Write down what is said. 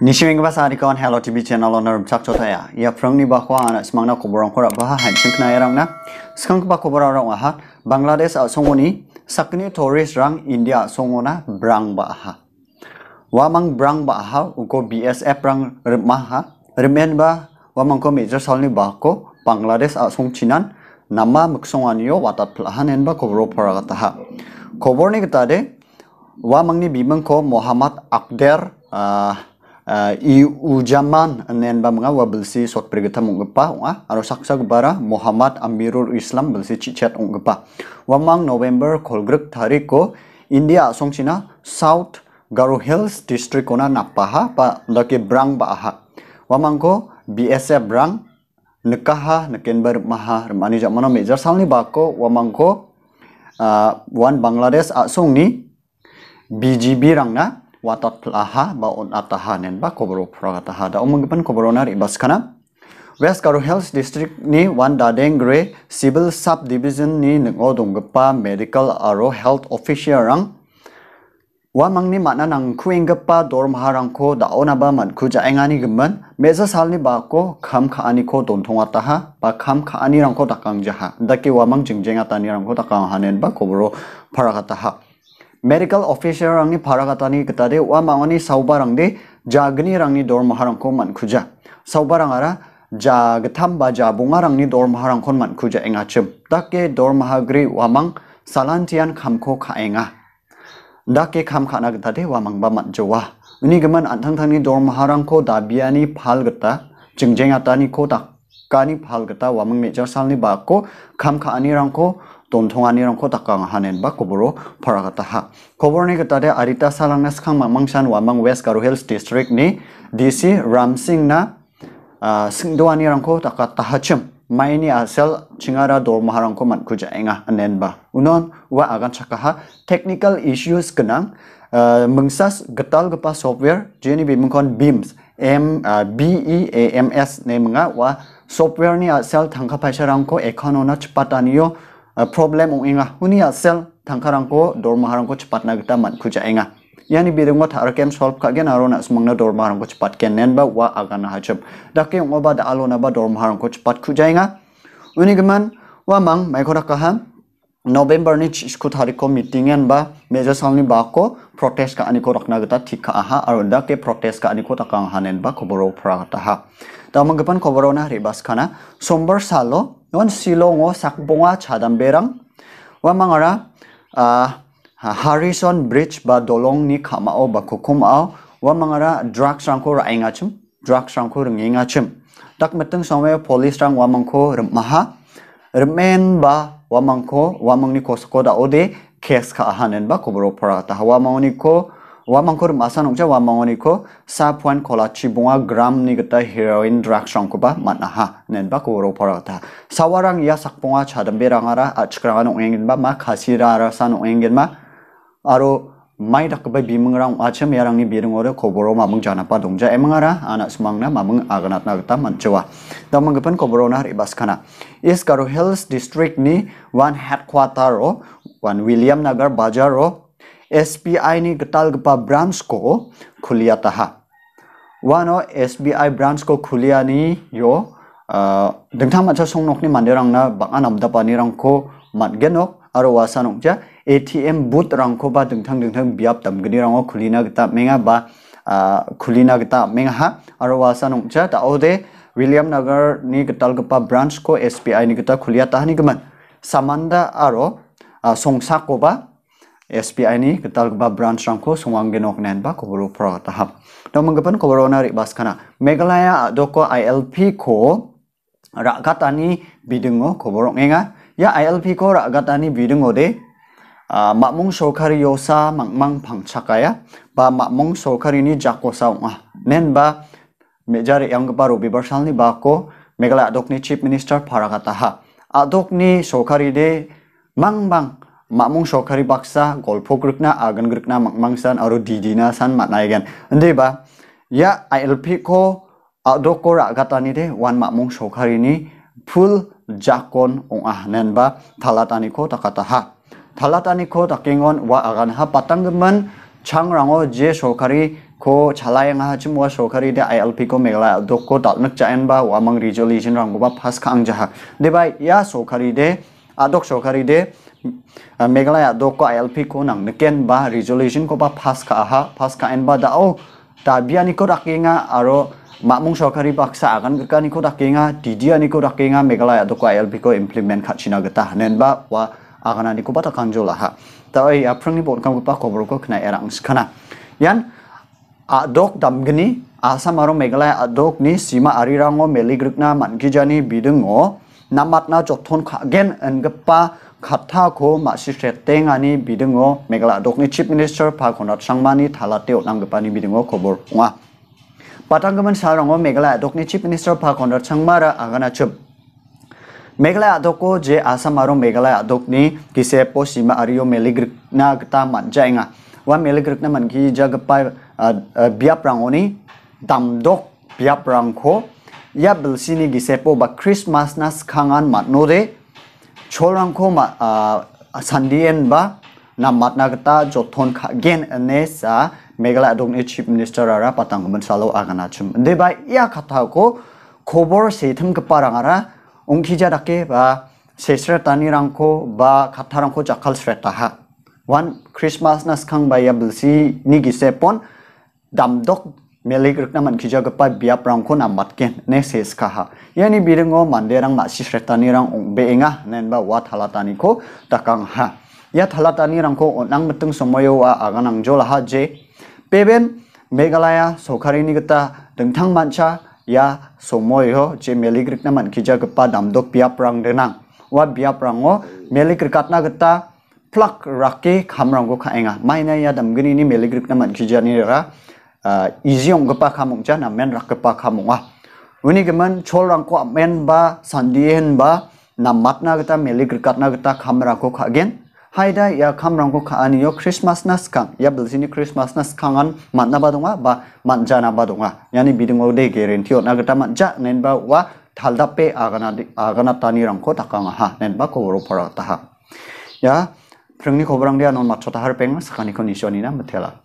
Nishiming ba hari kawan Hello TV channel owner chak chota ya. Ya prangni ba anak ana smangna korak kora baha han chingna yarang na. Skang ba kobora rong aha Bangladesh a songoni sakni tourist rang India songona brang ba aha. Wamang brang ba aha uko BSF rang remaha remen ba wamang ko major salni ba ko Bangladesh a songchinan nama muksonganiyo watat plahan en ba kobro phora kataha. Kobor ni kitade ni bimang ko Muhammad Akder ah, Eh, i ujaman anen bamnga wa belsi sot pergeta pa wa aro saksa gebara Muhammad Amirul Islam belsi cicet wa wamang November kolgrek tariko India song sina South Garo Hills district kona napaha pa laki brang ba aha ko BSF brang nekaha neken nekenbar maha remani jamana mejar salni bako wamangko uh, eh, wan Bangladesh asong ni BGB rang na laha ba on atahanen ba kobro prakataha da umugpan kobrona kana West Garo Health District ni Grey Civil Subdivision ni ningo gpa medical aro health official rang mangni mana nang ba man daonaba ja engani gman meza salni bako kham ani ko dontonga ha ba kham wa mang jing jaha daki wamang rang ko takang hanen ba kobro ha medical officer rangni pharagatani kitade wa mangoni de jagni rangni dormaharangko mankuja saubarangara jagtham ba enga chim takke dor dake wa mang salantian khamko khaenga dake kham khana gitade mang ba jowa ini geman antang thangni dormaharangko dabiani phal gita tani ko ta kani phal gita wamang mejar salni ba ko kham rang rangko tonthongani rangkho takang hanen ba koboro kata ha kata de arita salangna skhang mangsan wamang west karu hills district ni dc Ram Singh na sing ah, singdoani ha taka Mai maini asel chingara man mankuja enga anen ba unon wa agan chakaha technical issues kenang mangsas ah, mengsas getal gepa software jeni bimkon beams m ah, b e a m s ne menga wa software ni asel thangka paisa rangko ekanona yo problem ong enga huni asel ya thangkarangko dormaharangko chpatna gita mankuja enga yani biringo tharakem solve kagen arona smangna dormaharangko chpat kenen ba wa agana hachap dake ongoba da alona ba dormaharangko cepat khujainga uni gaman wa mang maikora kaham November ni skut hari ko meetingan ba meja salni ba ko protes ka aniko rakna gata tik ka aha aro da ke protes ka aniko takang hanen ba ko boro pra ta ha ta manggapan ko boro na ribas kana sombar salo non silo ngo sak bunga chadam berang wa mangara uh, Harrison Bridge ba dolong ni kama o ba kukum ao wa mangara drugs rang ko rai ngachim drugs rang ko rungi ngachim tak meteng samwe polis rang wa mangko rumaha Remain ba wamangko wamangni wamang ko skoda ode kes ka ahanen ba kubro para ta hawa mauni ko wamangko ko masan ucha ko sa puan kola chibunga gram ni gata heroin drug kuba ko ba mana ha nen ba kubro para ta sawarang ya sakpunga chadambe rangara achkrangan engin ba ma kasira sanu engin ma aro mai dakabai bimeng rang achem ah, ya ore khoboro koboro bung jana pa dongja emangara anak sumangna mamung aganat nagata khoboro na ri hari khana is karo hills district ni one headquarter o one william nagar bazar o SBI ni getal gpa branch ko ha taha o SBI branch ko khulia ni yo anam da pa ni rang ko mat genok aro wasa nongja ATM rang ko ba dingtang tang biap rang o kulina gita menga ba kulina gita menga ha aro wasa nongja ta ode William Nagar ni gital gapa branch ko SPI ni gita ta hani geman samanda aro songsa ko ba SPI ni ketal gapa branch rangko wang genok nen ba kuburu pro tahap. Dan na kuburona ribas kana. megalaya doko ILP ko rakatani bidungo kuburok enga ya ILP ko ra gatani bidung ode ah, makmung sokari yosa mangmang ya. ba makmung sokari ni saung ah nen ba mejari yang ba robibar ni ba ko megala ni chief minister Adok ni sokari de mangbang makmung sokari baksa golpogrukna makmang san aru didina san gan ende ba ya ILP ko adokora gatani de wan makmung sokari ni full jakon ong ahnen ba thalat aniko takata ha thalat aniko takengon wa agan ha chang rango je sokari ko chalayang ha chimwa sokari de ILP ko megla doko dalnak chaen ba wa mang resolution rango ba phas khang jaha bai ya sokari de adok sokari de megla adok ya ko ILP ko nang neken ba resolution ko ba phas ka ha phas ka en ba da o tabiani ko rakenga aro makmung shokari paksa akan keka niko dakenga didia niko dakenga megala ya toko ILP ko implement kachina getah nen ba wa akan niko bata kanjo laha ta ai eh, aprang ni botkam pa kobro ko erang skana yan adok damgni asam aro megala adok ni sima arirango meligrikna mankijani bidengo namatna jothon khagen engepa kata ko masih setting ani bidengo megala adok ni chief minister pa konat sangmani thalate otnang gepani bidungo kobor ngah 바탕금은 사롱어 메갈라 아독니 칩 미니스터 파콘더 창마라 चुप मेघालय आदोग जे आसाम और मेघालय आदोग ने किसे पश्चिम आरियो मेलिग्रना गता मान जाएगा वह मेलिग्रना मन की जग पर बियाप्रांगोनी दामदोक बियाप्रांगको या बिलसिनी गिसे पो बा क्रिसमस ना खांगान मानो दे छोरांगको मा संदियन megala adong ni chief minister ara patang man salo agana chum de ba ya khata ko khobor se thum ke parang ara ongki ja dake ba sesra tani rang ko ba khata rang ko jakal sreta ha wan christmas nas khang ba ya bulsi ni gi pon dam dok melik rek na man ki ja ge pa bia prang ko nam ken ne ses kha ha yani birango mande rang ma si sreta ni rang ong be nga nen ba wat halata ko takang ha ya thalata ni rang ko nang mateng somoyo wa aganang jola ha je megalaya ni 메갈라야 dengtang mancha ya somoyo je melikrik naman kija gepa damdok biap prang denang wa biap o melikrikat na geta plak raki kamrango ka enga maina ya damgini ni melikrik naman kija ni ra uh, iziong gepa kamong cha namen rak gepa kamong wa uni geman chol rangko amen ba sandien ba namatna na geta melikrikat na geta kamrango ka haida ya khamrang ko khani yo christmas nas kam ya blsini christmas nas khangan manna badunga ba manjana badunga yani bidingo de guarantee on agata manja nen ba wa thalda pe agana agana tani rang ko takanga ha nen ba ko ro phara ta ha ya phrangni khobrang dia non machota har peng sakani ko nishoni na mathela